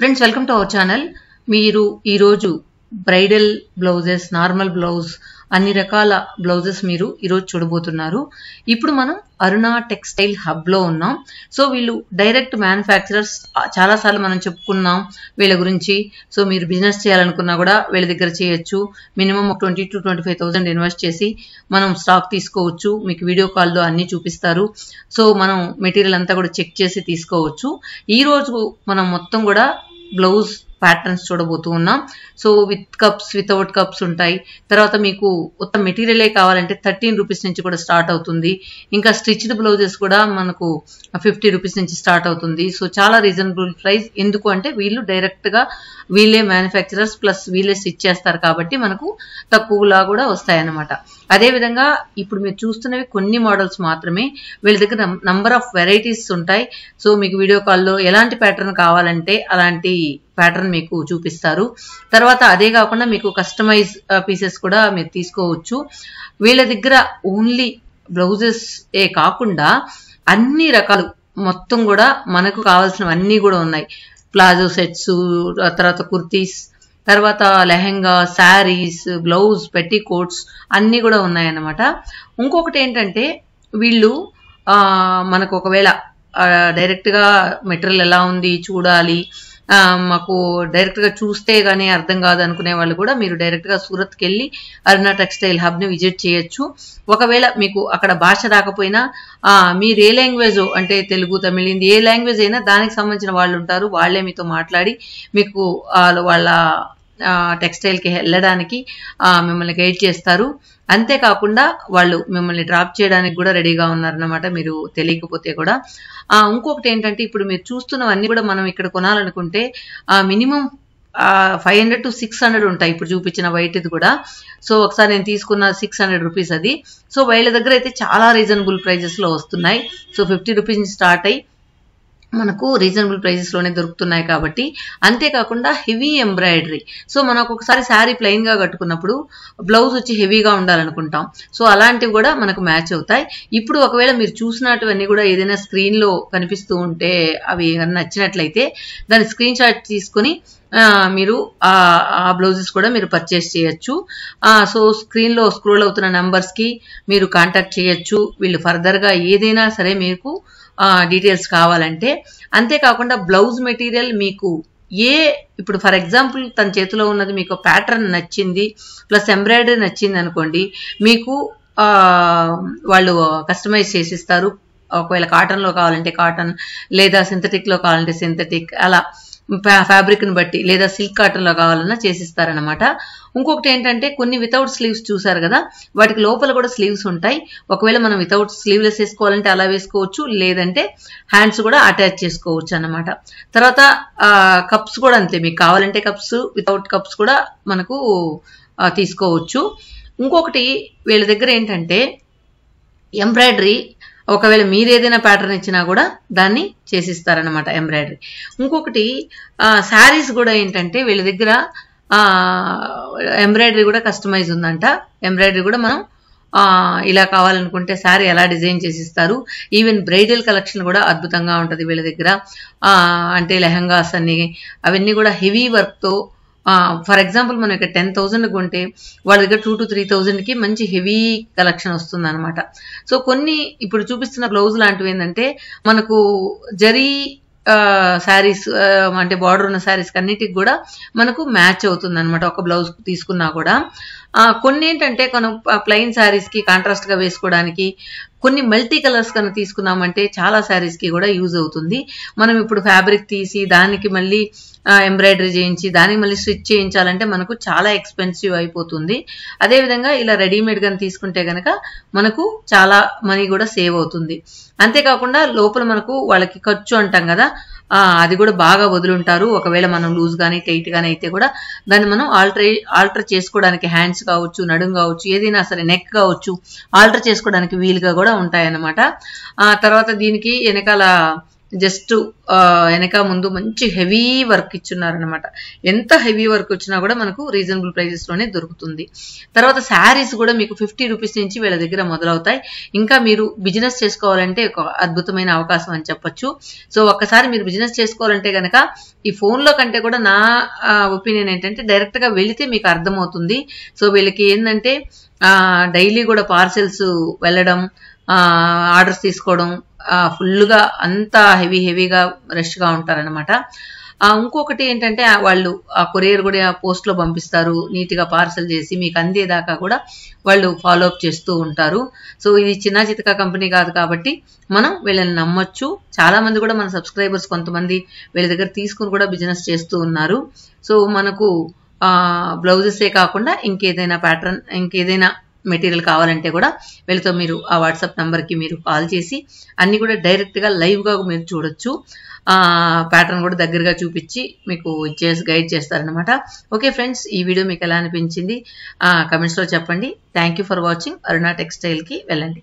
friends welcome to our channel మీరు ఈరోజు bridal blouses normal blouse అన్ని రకాల బ్లౌజెస్ మీరు ఈరోజు చూడబోతున్నారు ఇప్పుడు మనం అరుణ టెక్స్టైల్ హబ్లో ఉన్నాం సో వీళ్ళు డైరెక్ట్ మ్యానుఫ్యాక్చరర్స్ చాలాసార్లు మనం చెప్పుకున్నాం వీళ్ళ గురించి సో మీరు బిజినెస్ చేయాలనుకున్నా కూడా వీళ్ళ దగ్గర చేయొచ్చు మినిమం ఒక twenty to twenty five thousand invest చేసి మనం స్టాక్ తీసుకోవచ్చు మీకు వీడియో కాల్లో అన్నీ చూపిస్తారు సో మనం మెటీరియల్ అంతా కూడా చెక్ చేసి తీసుకోవచ్చు ఈరోజు మనం మొత్తం కూడా బ్లౌజ్ ప్యాటర్న్స్ చూడబోతూ ఉన్నాం so with cups without cups ఉంటాయి తర్వాత మీకు మొత్తం మెటీరియలే కావాలంటే థర్టీన్ రూపీస్ నుంచి కూడా స్టార్ట్ అవుతుంది ఇంకా స్టిచ్డ్ బ్లౌజెస్ కూడా మనకు ఫిఫ్టీ రూపీస్ నుంచి స్టార్ట్ అవుతుంది సో చాలా రీజనబుల్ ప్రైస్ ఎందుకు అంటే వీళ్ళు డైరెక్ట్గా వీళ్ళే మ్యానుఫ్యాక్చరర్స్ ప్లస్ వీళ్ళే స్టిచ్ చేస్తారు కాబట్టి మనకు తక్కువలా కూడా వస్తాయన్నమాట అదేవిధంగా ఇప్పుడు మీరు చూస్తున్నవి కొన్ని మోడల్స్ మాత్రమే వీళ్ళ దగ్గర నంబర్ ఆఫ్ వెరైటీస్ ఉంటాయి సో మీకు వీడియో కాల్లో ఎలాంటి ప్యాటర్న్ కావాలంటే అలాంటి ప్యాటర్న్ మీకు చూపిస్తారు తర్వాత అదే కాకుండా మీకు కస్టమైజ్ పీసెస్ uh, కూడా మీరు తీసుకోవచ్చు వీళ్ళ దగ్గర ఓన్లీ బ్లౌజెస్ ఏ కాకుండా అన్ని రకాలు మొత్తం కూడా మనకు కావాల్సినవన్నీ కూడా ఉన్నాయి ప్లాజో సెట్స్ తర్వాత కుర్తీస్ తర్వాత లెహెంగా శారీస్ బ్లౌజ్ పెట్టి కోట్స్ అన్నీ కూడా ఉన్నాయన్నమాట ఇంకొకటి ఏంటంటే వీళ్ళు మనకు ఒకవేళ డైరెక్ట్గా మెటీరియల్ ఎలా ఉంది చూడాలి మాకు డైరెక్ట్గా చూస్తే కానీ అర్థం కాదు అనుకునే వాళ్ళు కూడా మీరు డైరెక్ట్గా సూరత్కి వెళ్ళి అరుణ టెక్స్టైల్ హబ్ని విజిట్ చేయొచ్చు ఒకవేళ మీకు అక్కడ భాష రాకపోయినా మీరు ఏ లాంగ్వేజ్ అంటే తెలుగు తమిళ హిందీ ఏ లాంగ్వేజ్ అయినా దానికి సంబంధించిన వాళ్ళు ఉంటారు వాళ్ళే మీతో మాట్లాడి మీకు వాళ్ళ టెక్స్టైల్కి వెళ్ళడానికి మిమ్మల్ని గైడ్ చేస్తారు అంతేకాకుండా వాళ్ళు మిమ్మల్ని డ్రాప్ చేయడానికి కూడా రెడీగా ఉన్నారనమాట మీరు తెలియకపోతే కూడా ఇంకొకటి ఏంటంటే ఇప్పుడు మీరు చూస్తున్నవన్నీ కూడా మనం ఇక్కడ కొనాలనుకుంటే minimum five hundred to six hundred ఉంటాయి ఇప్పుడు చూపించిన వైట్ ఇది కూడా సో ఒకసారి నేను తీసుకున్న సిక్స్ హండ్రెడ్ రూపీస్ అది సో వీళ్ళ దగ్గర అయితే చాలా రీజనబుల్ ప్రైజెస్లో వస్తున్నాయి సో ఫిఫ్టీ రూపీస్ స్టార్ట్ అయ్యి మనకు రీజనబుల్ ప్రైజెస్లోనే దొరుకుతున్నాయి కాబట్టి అంతేకాకుండా హెవీ ఎంబ్రాయిడరీ సో మనకు ఒకసారి శారీ ప్లెయిన్గా కట్టుకున్నప్పుడు బ్లౌజ్ వచ్చి హెవీగా ఉండాలనుకుంటాం సో అలాంటివి కూడా మనకు మ్యాచ్ అవుతాయి ఇప్పుడు ఒకవేళ మీరు చూసినటువన్నీ కూడా ఏదైనా స్క్రీన్లో కనిపిస్తూ ఉంటే అవి నచ్చినట్లయితే దాని స్క్రీన్ షాట్ తీసుకొని మీరు ఆ బ్లౌజెస్ కూడా మీరు పర్చేస్ చేయొచ్చు సో స్క్రీన్లో స్క్రోల్ అవుతున్న నెంబర్స్కి మీరు కాంటాక్ట్ చేయొచ్చు వీళ్ళు ఫర్దర్గా ఏదైనా సరే మీకు డీటెయిల్స్ కావాలంటే అంతేకాకుండా బ్లౌజ్ మెటీరియల్ మీకు ఏ ఇప్పుడు ఫర్ ఎగ్జాంపుల్ తన చేతిలో ఉన్నది మీకు ప్యాటర్న్ నచ్చింది ప్లస్ ఎంబ్రాయిడరీ నచ్చింది అనుకోండి మీకు వాళ్ళు కస్టమైజ్ చేసిస్తారు ఒకవేళ కాటన్లో కావాలంటే కాటన్ లేదా సింథటిక్లో కావాలంటే సింథటిక్ అలా ఫ్యాబ్రిక్ని బట్టి లేదా సిల్క్ కాటన్ లో కావాలన్నా చేసిస్తారనమాట ఇంకొకటి ఏంటంటే కొన్ని వితౌట్ స్లీవ్స్ చూసారు కదా వాటికి లోపల కూడా స్లీవ్స్ ఉంటాయి ఒకవేళ మనం వితౌట్ స్లీవ్లెస్ వేసుకోవాలంటే అలా వేసుకోవచ్చు లేదంటే హ్యాండ్స్ కూడా అటాచ్ చేసుకోవచ్చు అనమాట తర్వాత కప్స్ కూడా అంతే మీకు కావాలంటే కప్స్ వితౌట్ కప్స్ కూడా మనకు తీసుకోవచ్చు ఇంకొకటి వీళ్ళ దగ్గర ఏంటంటే ఎంబ్రాయిడరీ ఒకవేళ మీరు ఏదైనా ప్యాటర్న్ ఇచ్చినా కూడా దాన్ని చేసిస్తారనమాట ఎంబ్రాయిడరీ ఇంకొకటి శారీస్ కూడా ఏంటంటే వీళ్ళ దగ్గర ఎంబ్రాయిడరీ కూడా కస్టమైజ్ ఉందంట ఎంబ్రాయిడరీ కూడా మనం ఇలా కావాలనుకుంటే శారీ ఎలా డిజైన్ చేసిస్తారు ఈవెన్ బ్రైడల్ కలెక్షన్ కూడా అద్భుతంగా ఉంటుంది వీళ్ళ దగ్గర అంటే లెహంగాస్ అన్ని అవన్నీ కూడా హెవీ వర్క్తో ఫర్ ఎగ్జాంపుల్ మనం ఇక్కడ టెన్ థౌజండ్ కొంటే వాళ్ళ దగ్గర టూ టు త్రీ థౌజండ్కి మంచి హెవీ కలెక్షన్ వస్తుంది అనమాట సో కొన్ని ఇప్పుడు చూపిస్తున్న బ్లౌజ్ లాంటివి ఏంటంటే మనకు జరీ శారీస్ అంటే బార్డర్ ఉన్న శారీస్ అన్నిటికి కూడా మనకు మ్యాచ్ అవుతుంది అనమాట ఒక బ్లౌజ్ తీసుకున్నా కూడా కొన్ని ఏంటంటే మనం ప్లెయిన్ శారీస్కి కాంట్రాస్ట్గా వేసుకోవడానికి కొన్ని మల్టీ కలర్స్ కనుక తీసుకున్నామంటే చాలా శారీస్కి కూడా యూజ్ అవుతుంది మనం ఇప్పుడు ఫ్యాబ్రిక్ తీసి దానికి మళ్ళీ ఎంబ్రాయిడరీ చేయించి దానికి మళ్ళీ స్టిచ్ చేయించాలంటే మనకు చాలా ఎక్స్పెన్సివ్ అయిపోతుంది అదేవిధంగా ఇలా రెడీమేడ్ కానీ తీసుకుంటే కనుక మనకు చాలా మనీ కూడా సేవ్ అవుతుంది అంతేకాకుండా లోపల మనకు వాళ్ళకి ఖర్చు అంటాం కదా అది కూడా బాగా వదులుంటారు ఒకవేళ మనం లూజ్ కానీ టైట్ కానీ అయితే కూడా దాన్ని మనం ఆల్టర్ ఆల్టర్ చేసుకోవడానికి హ్యాండ్స్ కావచ్చు నడుం కావచ్చు ఏదైనా సరే నెక్ కావచ్చు ఆల్టర్ చేసుకోవడానికి వీలుగా కూడా ఉంటాయన్నమాట ఆ తర్వాత దీనికి వెనకాల జస్ట్ వెనక ముందు మంచి హెవీ వర్క్ ఇచ్చున్నారనమాట ఎంత హెవీ వర్క్ వచ్చినా కూడా మనకు రీజనబుల్ ప్రైజెస్లోనే దొరుకుతుంది తర్వాత శారీస్ కూడా మీకు ఫిఫ్టీ రూపీస్ నుంచి వీళ్ళ దగ్గర మొదలవుతాయి ఇంకా మీరు బిజినెస్ చేసుకోవాలంటే ఒక అద్భుతమైన అవకాశం అని చెప్పొచ్చు సో ఒక్కసారి మీరు బిజినెస్ చేసుకోవాలంటే కనుక ఈ ఫోన్లో కంటే కూడా నా ఒపీనియన్ ఏంటంటే డైరెక్ట్గా వెళితే మీకు అర్థమవుతుంది సో వీళ్ళకి ఏంటంటే డైలీ కూడా పార్సెల్స్ వెళ్ళడం ఆర్డర్స్ తీసుకోవడం ఫుల్గా అంతా హెవీ హెవీగా రష్గా ఉంటారనమాట ఇంకొకటి ఏంటంటే వాళ్ళు ఆ కొరియర్ కూడా పోస్ట్లో పంపిస్తారు నీట్గా పార్సల్ చేసి మీకు అందేదాకా కూడా వాళ్ళు ఫాలో అప్ చేస్తూ ఉంటారు సో ఇది చిన్న చితక కంపెనీ కాదు కాబట్టి మనం వీళ్ళని నమ్మొచ్చు చాలామంది కూడా మన సబ్స్క్రైబర్స్ కొంతమంది వీళ్ళ దగ్గర తీసుకుని కూడా బిజినెస్ చేస్తూ ఉన్నారు సో మనకు బ్లౌజెసే కాకుండా ఇంకేదైనా ప్యాటర్న్ ఇంకేదైనా మెటీరియల్ కావాలంటే కూడా వీళ్ళతో మీరు ఆ వాట్సాప్ నెంబర్కి మీరు కాల్ చేసి అన్నీ కూడా డైరెక్ట్గా లైవ్గా మీరు చూడొచ్చు ప్యాటర్న్ కూడా దగ్గరగా చూపించి మీకు చేసి గైడ్ చేస్తారనమాట ఓకే ఫ్రెండ్స్ ఈ వీడియో మీకు ఎలా అనిపించింది కమెంట్స్లో చెప్పండి థ్యాంక్ ఫర్ వాచింగ్ అరుణా టెక్స్టైల్కి వెళ్ళండి